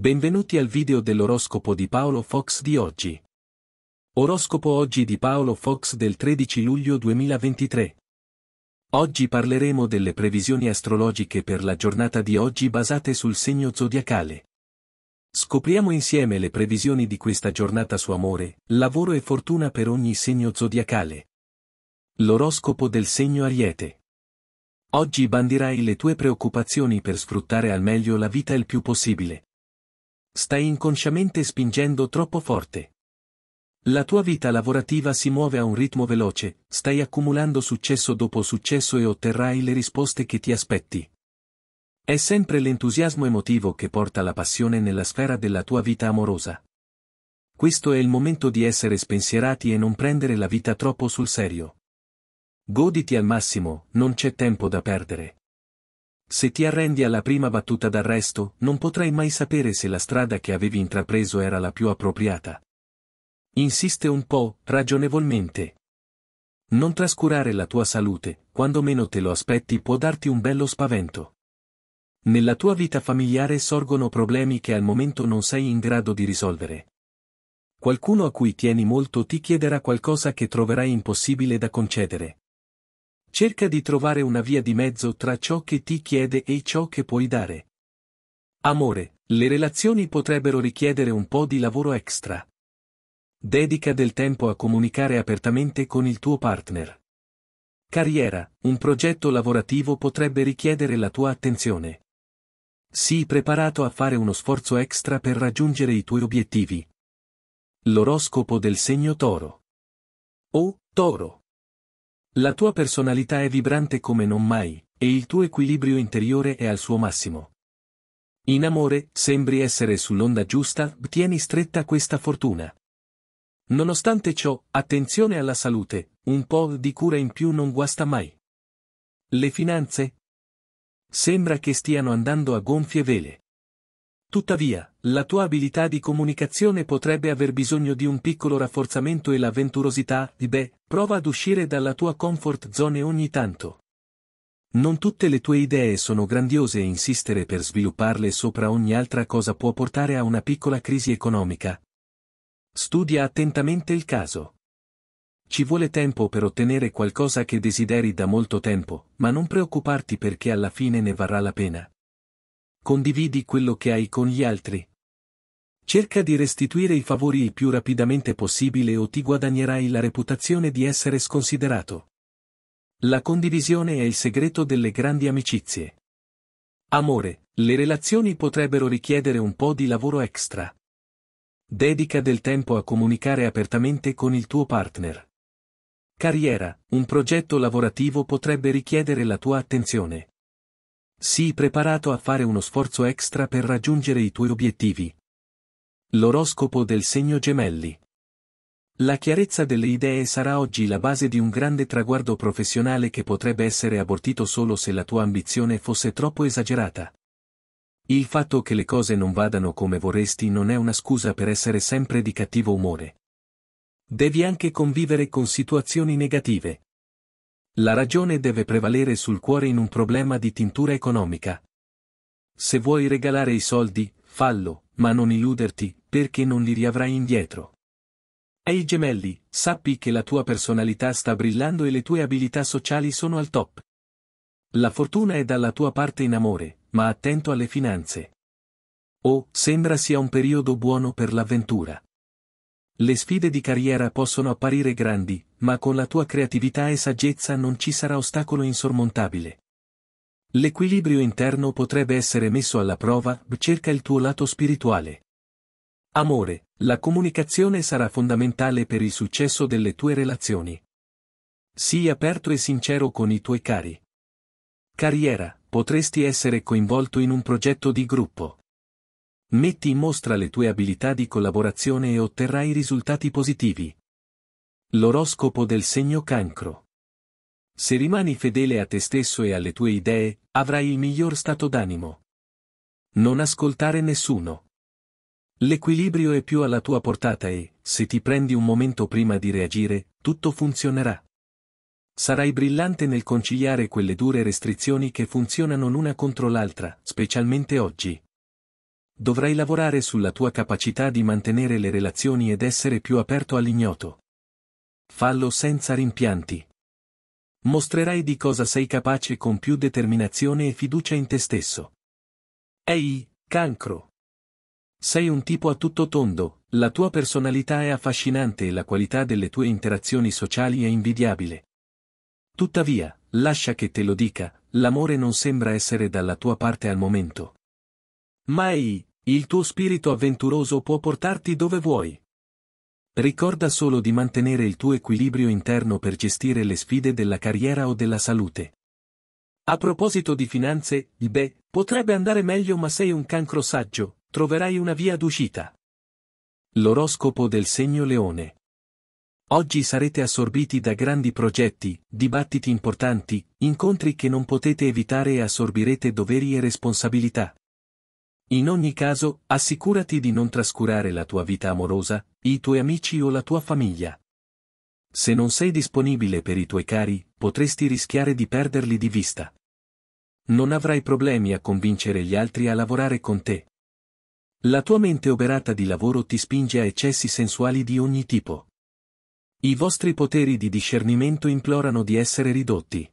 Benvenuti al video dell'oroscopo di Paolo Fox di oggi. Oroscopo oggi di Paolo Fox del 13 luglio 2023. Oggi parleremo delle previsioni astrologiche per la giornata di oggi basate sul segno zodiacale. Scopriamo insieme le previsioni di questa giornata su amore, lavoro e fortuna per ogni segno zodiacale. L'oroscopo del segno Ariete. Oggi bandirai le tue preoccupazioni per sfruttare al meglio la vita il più possibile. Stai inconsciamente spingendo troppo forte. La tua vita lavorativa si muove a un ritmo veloce, stai accumulando successo dopo successo e otterrai le risposte che ti aspetti. È sempre l'entusiasmo emotivo che porta la passione nella sfera della tua vita amorosa. Questo è il momento di essere spensierati e non prendere la vita troppo sul serio. Goditi al massimo, non c'è tempo da perdere. Se ti arrendi alla prima battuta d'arresto, non potrai mai sapere se la strada che avevi intrapreso era la più appropriata. Insiste un po', ragionevolmente. Non trascurare la tua salute, quando meno te lo aspetti può darti un bello spavento. Nella tua vita familiare sorgono problemi che al momento non sei in grado di risolvere. Qualcuno a cui tieni molto ti chiederà qualcosa che troverai impossibile da concedere. Cerca di trovare una via di mezzo tra ciò che ti chiede e ciò che puoi dare. Amore, le relazioni potrebbero richiedere un po' di lavoro extra. Dedica del tempo a comunicare apertamente con il tuo partner. Carriera, un progetto lavorativo potrebbe richiedere la tua attenzione. Sii preparato a fare uno sforzo extra per raggiungere i tuoi obiettivi. L'oroscopo del segno toro. O, toro. La tua personalità è vibrante come non mai, e il tuo equilibrio interiore è al suo massimo. In amore, sembri essere sull'onda giusta, tieni stretta questa fortuna. Nonostante ciò, attenzione alla salute, un po' di cura in più non guasta mai. Le finanze? Sembra che stiano andando a gonfie vele. Tuttavia, la tua abilità di comunicazione potrebbe aver bisogno di un piccolo rafforzamento e l'avventurosità, beh, prova ad uscire dalla tua comfort zone ogni tanto. Non tutte le tue idee sono grandiose e insistere per svilupparle sopra ogni altra cosa può portare a una piccola crisi economica. Studia attentamente il caso. Ci vuole tempo per ottenere qualcosa che desideri da molto tempo, ma non preoccuparti perché alla fine ne varrà la pena. Condividi quello che hai con gli altri. Cerca di restituire i favori il più rapidamente possibile o ti guadagnerai la reputazione di essere sconsiderato. La condivisione è il segreto delle grandi amicizie. Amore, le relazioni potrebbero richiedere un po' di lavoro extra. Dedica del tempo a comunicare apertamente con il tuo partner. Carriera, un progetto lavorativo potrebbe richiedere la tua attenzione. Sii preparato a fare uno sforzo extra per raggiungere i tuoi obiettivi. L'oroscopo del segno gemelli. La chiarezza delle idee sarà oggi la base di un grande traguardo professionale che potrebbe essere abortito solo se la tua ambizione fosse troppo esagerata. Il fatto che le cose non vadano come vorresti non è una scusa per essere sempre di cattivo umore. Devi anche convivere con situazioni negative. La ragione deve prevalere sul cuore in un problema di tintura economica. Se vuoi regalare i soldi, fallo, ma non illuderti, perché non li riavrai indietro. Ehi gemelli, sappi che la tua personalità sta brillando e le tue abilità sociali sono al top. La fortuna è dalla tua parte in amore, ma attento alle finanze. Oh, sembra sia un periodo buono per l'avventura. Le sfide di carriera possono apparire grandi, ma con la tua creatività e saggezza non ci sarà ostacolo insormontabile. L'equilibrio interno potrebbe essere messo alla prova, cerca il tuo lato spirituale. Amore, la comunicazione sarà fondamentale per il successo delle tue relazioni. Sii aperto e sincero con i tuoi cari. Carriera, potresti essere coinvolto in un progetto di gruppo. Metti in mostra le tue abilità di collaborazione e otterrai risultati positivi. L'oroscopo del segno cancro. Se rimani fedele a te stesso e alle tue idee, avrai il miglior stato d'animo. Non ascoltare nessuno. L'equilibrio è più alla tua portata e, se ti prendi un momento prima di reagire, tutto funzionerà. Sarai brillante nel conciliare quelle dure restrizioni che funzionano l'una contro l'altra, specialmente oggi dovrai lavorare sulla tua capacità di mantenere le relazioni ed essere più aperto all'ignoto. Fallo senza rimpianti. Mostrerai di cosa sei capace con più determinazione e fiducia in te stesso. Ehi, cancro. Sei un tipo a tutto tondo, la tua personalità è affascinante e la qualità delle tue interazioni sociali è invidiabile. Tuttavia, lascia che te lo dica, l'amore non sembra essere dalla tua parte al momento. Ma ehi, il tuo spirito avventuroso può portarti dove vuoi. Ricorda solo di mantenere il tuo equilibrio interno per gestire le sfide della carriera o della salute. A proposito di finanze, beh, potrebbe andare meglio ma sei un cancro saggio, troverai una via d'uscita. L'oroscopo del segno leone. Oggi sarete assorbiti da grandi progetti, dibattiti importanti, incontri che non potete evitare e assorbirete doveri e responsabilità. In ogni caso, assicurati di non trascurare la tua vita amorosa, i tuoi amici o la tua famiglia. Se non sei disponibile per i tuoi cari, potresti rischiare di perderli di vista. Non avrai problemi a convincere gli altri a lavorare con te. La tua mente oberata di lavoro ti spinge a eccessi sensuali di ogni tipo. I vostri poteri di discernimento implorano di essere ridotti.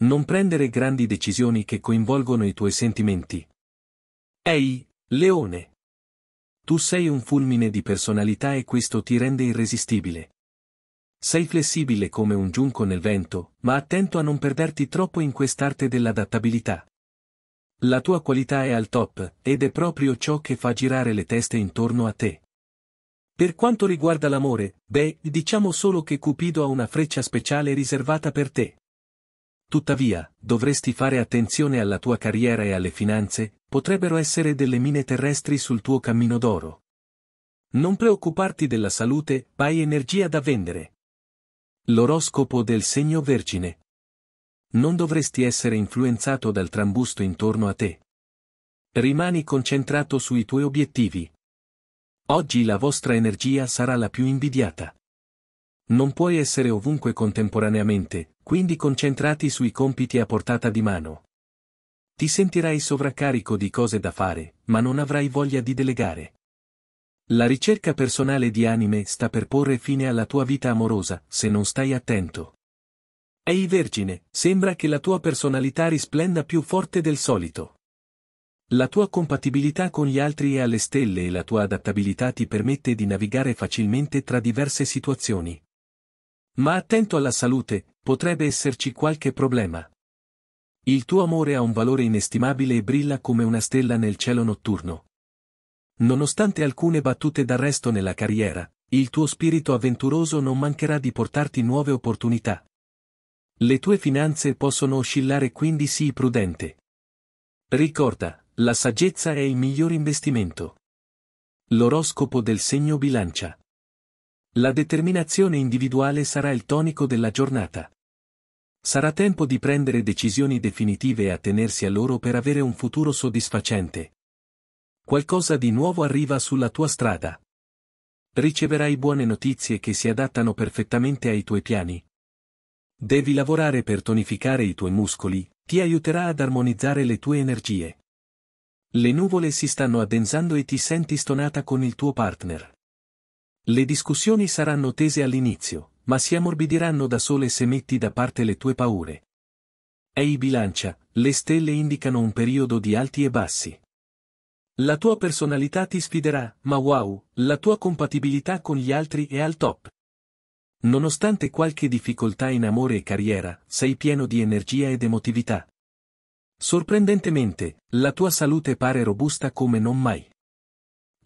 Non prendere grandi decisioni che coinvolgono i tuoi sentimenti, Ehi, leone! Tu sei un fulmine di personalità e questo ti rende irresistibile. Sei flessibile come un giunco nel vento, ma attento a non perderti troppo in quest'arte dell'adattabilità. La tua qualità è al top, ed è proprio ciò che fa girare le teste intorno a te. Per quanto riguarda l'amore, beh, diciamo solo che Cupido ha una freccia speciale riservata per te. Tuttavia, dovresti fare attenzione alla tua carriera e alle finanze, potrebbero essere delle mine terrestri sul tuo cammino d'oro. Non preoccuparti della salute, hai energia da vendere. L'oroscopo del segno Vergine. Non dovresti essere influenzato dal trambusto intorno a te. Rimani concentrato sui tuoi obiettivi. Oggi la vostra energia sarà la più invidiata. Non puoi essere ovunque contemporaneamente, quindi concentrati sui compiti a portata di mano. Ti sentirai sovraccarico di cose da fare, ma non avrai voglia di delegare. La ricerca personale di anime sta per porre fine alla tua vita amorosa, se non stai attento. Ehi Vergine, sembra che la tua personalità risplenda più forte del solito. La tua compatibilità con gli altri e alle stelle e la tua adattabilità ti permette di navigare facilmente tra diverse situazioni. Ma attento alla salute, potrebbe esserci qualche problema. Il tuo amore ha un valore inestimabile e brilla come una stella nel cielo notturno. Nonostante alcune battute d'arresto nella carriera, il tuo spirito avventuroso non mancherà di portarti nuove opportunità. Le tue finanze possono oscillare quindi sii prudente. Ricorda, la saggezza è il miglior investimento. L'oroscopo del segno bilancia. La determinazione individuale sarà il tonico della giornata. Sarà tempo di prendere decisioni definitive e attenersi a loro per avere un futuro soddisfacente. Qualcosa di nuovo arriva sulla tua strada. Riceverai buone notizie che si adattano perfettamente ai tuoi piani. Devi lavorare per tonificare i tuoi muscoli, ti aiuterà ad armonizzare le tue energie. Le nuvole si stanno addensando e ti senti stonata con il tuo partner. Le discussioni saranno tese all'inizio, ma si ammorbidiranno da sole se metti da parte le tue paure. Ehi bilancia, le stelle indicano un periodo di alti e bassi. La tua personalità ti sfiderà, ma wow, la tua compatibilità con gli altri è al top. Nonostante qualche difficoltà in amore e carriera, sei pieno di energia ed emotività. Sorprendentemente, la tua salute pare robusta come non mai.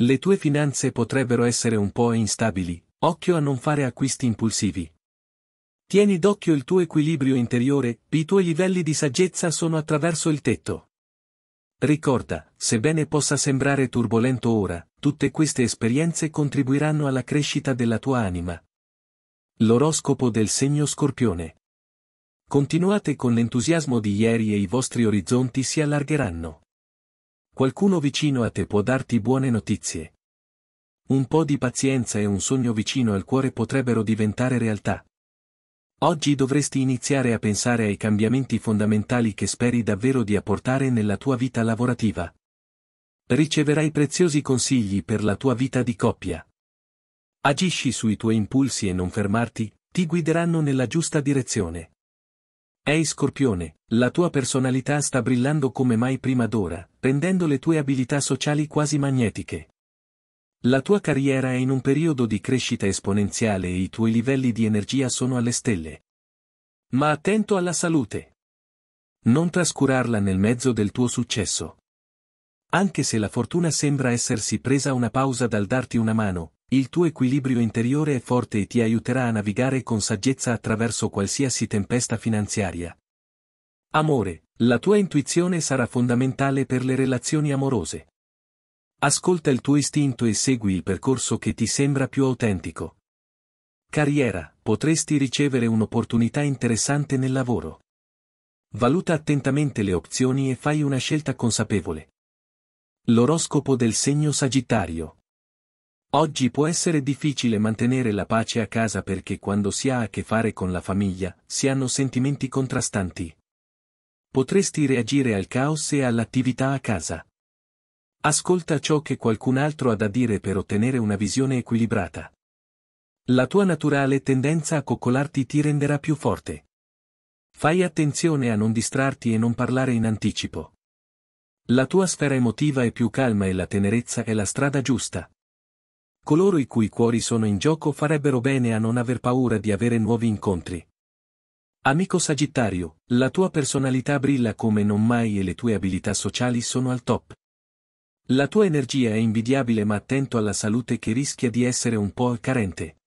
Le tue finanze potrebbero essere un po' instabili, occhio a non fare acquisti impulsivi. Tieni d'occhio il tuo equilibrio interiore, i tuoi livelli di saggezza sono attraverso il tetto. Ricorda, sebbene possa sembrare turbolento ora, tutte queste esperienze contribuiranno alla crescita della tua anima. L'oroscopo del segno scorpione. Continuate con l'entusiasmo di ieri e i vostri orizzonti si allargheranno. Qualcuno vicino a te può darti buone notizie. Un po' di pazienza e un sogno vicino al cuore potrebbero diventare realtà. Oggi dovresti iniziare a pensare ai cambiamenti fondamentali che speri davvero di apportare nella tua vita lavorativa. Riceverai preziosi consigli per la tua vita di coppia. Agisci sui tuoi impulsi e non fermarti, ti guideranno nella giusta direzione. Ehi Scorpione, la tua personalità sta brillando come mai prima d'ora, rendendo le tue abilità sociali quasi magnetiche. La tua carriera è in un periodo di crescita esponenziale e i tuoi livelli di energia sono alle stelle. Ma attento alla salute. Non trascurarla nel mezzo del tuo successo. Anche se la fortuna sembra essersi presa una pausa dal darti una mano, il tuo equilibrio interiore è forte e ti aiuterà a navigare con saggezza attraverso qualsiasi tempesta finanziaria. Amore, la tua intuizione sarà fondamentale per le relazioni amorose. Ascolta il tuo istinto e segui il percorso che ti sembra più autentico. Carriera, potresti ricevere un'opportunità interessante nel lavoro. Valuta attentamente le opzioni e fai una scelta consapevole. L'oroscopo del segno Sagittario. Oggi può essere difficile mantenere la pace a casa perché quando si ha a che fare con la famiglia, si hanno sentimenti contrastanti. Potresti reagire al caos e all'attività a casa. Ascolta ciò che qualcun altro ha da dire per ottenere una visione equilibrata. La tua naturale tendenza a coccolarti ti renderà più forte. Fai attenzione a non distrarti e non parlare in anticipo. La tua sfera emotiva è più calma e la tenerezza è la strada giusta coloro i cui cuori sono in gioco farebbero bene a non aver paura di avere nuovi incontri. Amico Sagittario, la tua personalità brilla come non mai e le tue abilità sociali sono al top. La tua energia è invidiabile ma attento alla salute che rischia di essere un po' carente.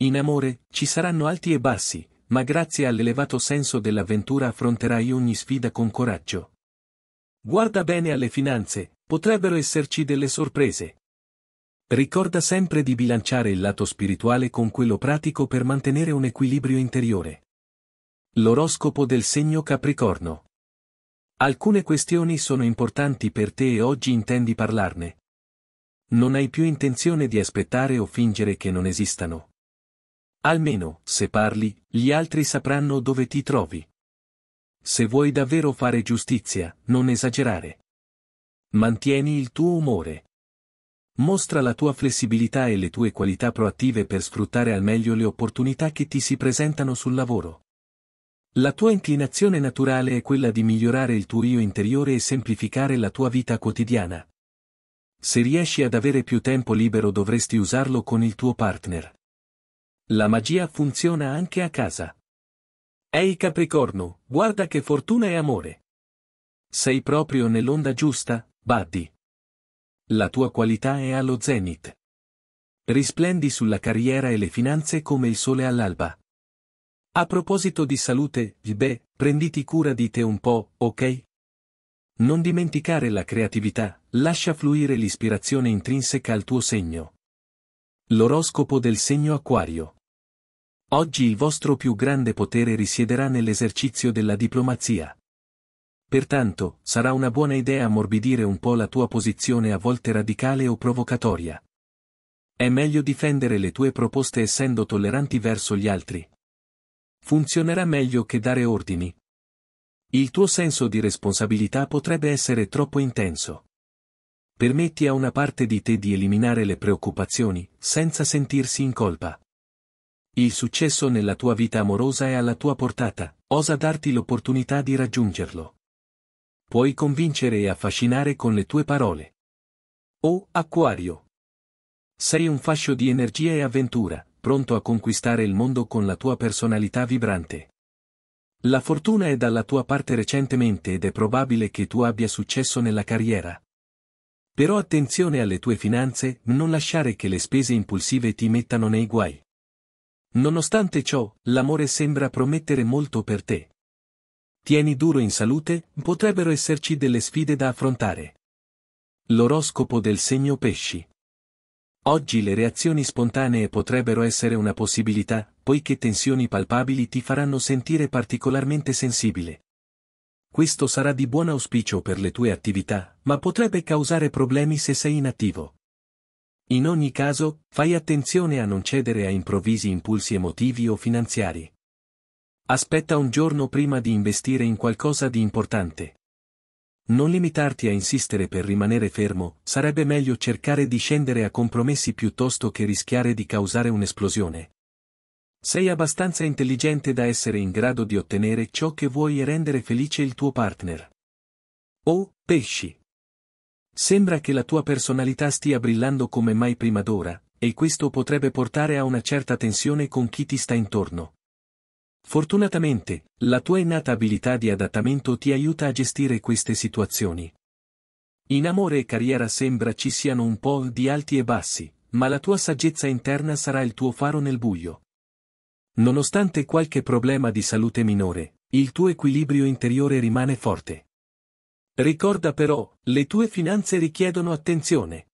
In amore, ci saranno alti e bassi, ma grazie all'elevato senso dell'avventura affronterai ogni sfida con coraggio. Guarda bene alle finanze, potrebbero esserci delle sorprese. Ricorda sempre di bilanciare il lato spirituale con quello pratico per mantenere un equilibrio interiore. L'oroscopo del segno Capricorno. Alcune questioni sono importanti per te e oggi intendi parlarne. Non hai più intenzione di aspettare o fingere che non esistano. Almeno, se parli, gli altri sapranno dove ti trovi. Se vuoi davvero fare giustizia, non esagerare. Mantieni il tuo umore. Mostra la tua flessibilità e le tue qualità proattive per sfruttare al meglio le opportunità che ti si presentano sul lavoro. La tua inclinazione naturale è quella di migliorare il tuo io interiore e semplificare la tua vita quotidiana. Se riesci ad avere più tempo libero dovresti usarlo con il tuo partner. La magia funziona anche a casa. Ehi Capricorno, guarda che fortuna e amore. Sei proprio nell'onda giusta, Buddy. La tua qualità è allo zenit. Risplendi sulla carriera e le finanze come il sole all'alba. A proposito di salute, beh, prenditi cura di te un po', ok? Non dimenticare la creatività, lascia fluire l'ispirazione intrinseca al tuo segno. L'oroscopo del segno acquario. Oggi il vostro più grande potere risiederà nell'esercizio della diplomazia. Pertanto, sarà una buona idea ammorbidire un po' la tua posizione a volte radicale o provocatoria. È meglio difendere le tue proposte essendo tolleranti verso gli altri. Funzionerà meglio che dare ordini. Il tuo senso di responsabilità potrebbe essere troppo intenso. Permetti a una parte di te di eliminare le preoccupazioni, senza sentirsi in colpa. Il successo nella tua vita amorosa è alla tua portata, osa darti l'opportunità di raggiungerlo puoi convincere e affascinare con le tue parole. Oh, Acquario! Sei un fascio di energia e avventura, pronto a conquistare il mondo con la tua personalità vibrante. La fortuna è dalla tua parte recentemente ed è probabile che tu abbia successo nella carriera. Però attenzione alle tue finanze, non lasciare che le spese impulsive ti mettano nei guai. Nonostante ciò, l'amore sembra promettere molto per te tieni duro in salute, potrebbero esserci delle sfide da affrontare. L'oroscopo del segno pesci. Oggi le reazioni spontanee potrebbero essere una possibilità, poiché tensioni palpabili ti faranno sentire particolarmente sensibile. Questo sarà di buon auspicio per le tue attività, ma potrebbe causare problemi se sei inattivo. In ogni caso, fai attenzione a non cedere a improvvisi impulsi emotivi o finanziari. Aspetta un giorno prima di investire in qualcosa di importante. Non limitarti a insistere per rimanere fermo, sarebbe meglio cercare di scendere a compromessi piuttosto che rischiare di causare un'esplosione. Sei abbastanza intelligente da essere in grado di ottenere ciò che vuoi e rendere felice il tuo partner. Oh, pesci! Sembra che la tua personalità stia brillando come mai prima d'ora, e questo potrebbe portare a una certa tensione con chi ti sta intorno. Fortunatamente, la tua innata abilità di adattamento ti aiuta a gestire queste situazioni. In amore e carriera sembra ci siano un po' di alti e bassi, ma la tua saggezza interna sarà il tuo faro nel buio. Nonostante qualche problema di salute minore, il tuo equilibrio interiore rimane forte. Ricorda però, le tue finanze richiedono attenzione.